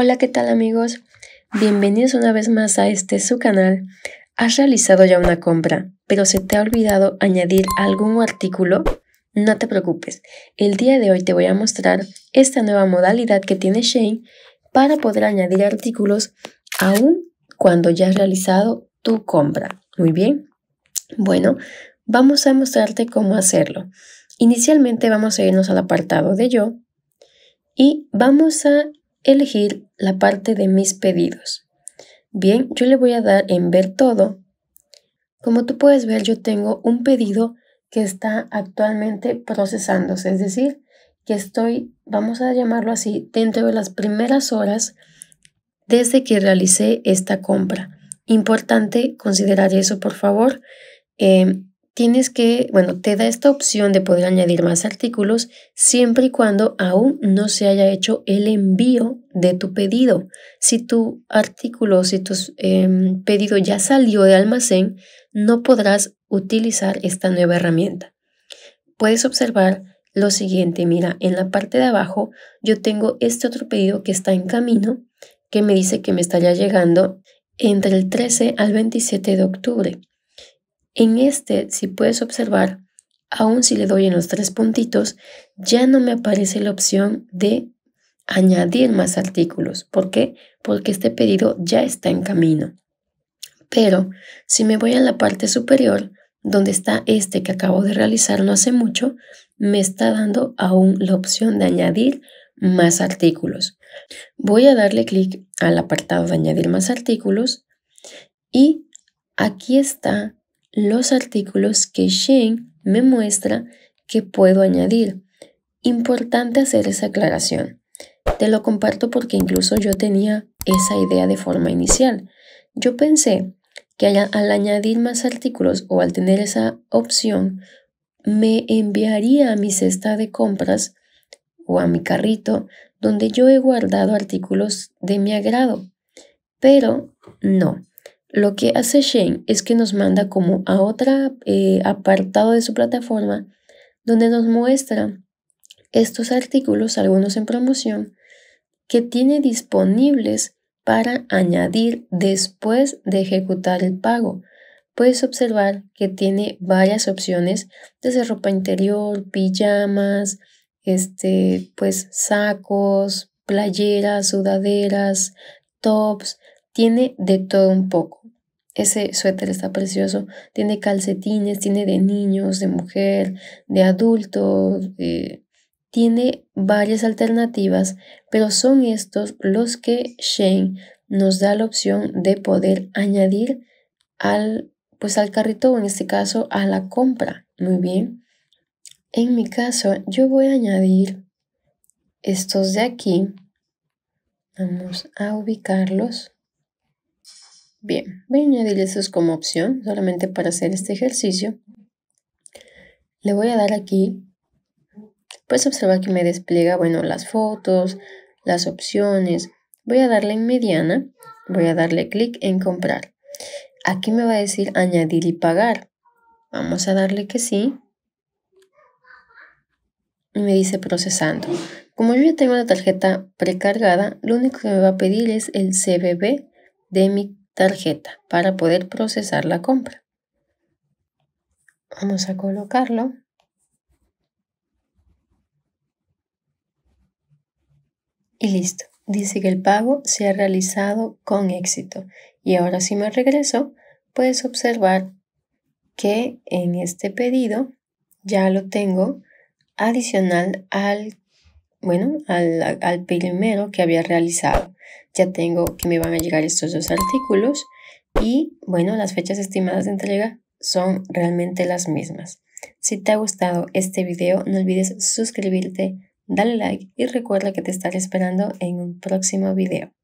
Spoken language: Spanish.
Hola, ¿qué tal amigos? Bienvenidos una vez más a este su canal. ¿Has realizado ya una compra, pero se te ha olvidado añadir algún artículo? No te preocupes, el día de hoy te voy a mostrar esta nueva modalidad que tiene Shane para poder añadir artículos aún cuando ya has realizado tu compra. Muy bien. Bueno, vamos a mostrarte cómo hacerlo. Inicialmente vamos a irnos al apartado de yo y vamos a elegir la parte de mis pedidos. Bien, yo le voy a dar en ver todo. Como tú puedes ver, yo tengo un pedido que está actualmente procesándose, es decir, que estoy, vamos a llamarlo así, dentro de las primeras horas desde que realicé esta compra. Importante considerar eso, por favor. Em, tienes que, bueno, te da esta opción de poder añadir más artículos siempre y cuando aún no se haya hecho el envío de tu pedido. Si tu artículo, si tu em, pedido ya salió de almacén, no podrás utilizar esta nueva herramienta. Puedes observar lo siguiente, mira, en la parte de abajo yo tengo este otro pedido que está en camino, que me dice que me estaría llegando entre el 13 al 27 de octubre. En este, si puedes observar, aun si le doy en los tres puntitos, ya no me aparece la opción de añadir más artículos. ¿Por qué? Porque este pedido ya está en camino. Pero si me voy a la parte superior, donde está este que acabo de realizar no hace mucho, me está dando aún la opción de añadir más artículos. Voy a darle clic al apartado de añadir más artículos y aquí está los artículos que Shane me muestra que puedo añadir. Importante hacer esa aclaración. Te lo comparto porque incluso yo tenía esa idea de forma inicial. Yo pensé que al añadir más artículos o al tener esa opción, me enviaría a mi cesta de compras o a mi carrito donde yo he guardado artículos de mi agrado. Pero no, lo que hace Shane es que nos manda como a otro eh, apartado de su plataforma donde nos muestra estos artículos, algunos en promoción, que tiene disponibles para añadir después de ejecutar el pago. Puedes observar que tiene varias opciones, desde ropa interior, pijamas, este, pues sacos, playeras, sudaderas, tops, tiene de todo un poco. Ese suéter está precioso. Tiene calcetines, tiene de niños, de mujer, de adultos, eh, Tiene varias alternativas, pero son estos los que Shane nos da la opción de poder añadir al, pues al carrito o en este caso a la compra. Muy bien. En mi caso, yo voy a añadir estos de aquí. Vamos a ubicarlos. Bien, voy a añadir estos como opción solamente para hacer este ejercicio. Le voy a dar aquí, puedes observar que me despliega, bueno, las fotos, las opciones. Voy a darle en mediana, voy a darle clic en comprar. Aquí me va a decir añadir y pagar. Vamos a darle que sí. Y me dice procesando. Como yo ya tengo la tarjeta precargada, lo único que me va a pedir es el CBB de mi tarjeta para poder procesar la compra. Vamos a colocarlo. Y listo. Dice que el pago se ha realizado con éxito. Y ahora si me regreso, puedes observar que en este pedido ya lo tengo adicional al, bueno, al, al primero que había realizado. Ya tengo que me van a llegar estos dos artículos y bueno, las fechas estimadas de entrega son realmente las mismas. Si te ha gustado este video, no olvides suscribirte, dale like y recuerda que te estaré esperando en un próximo video.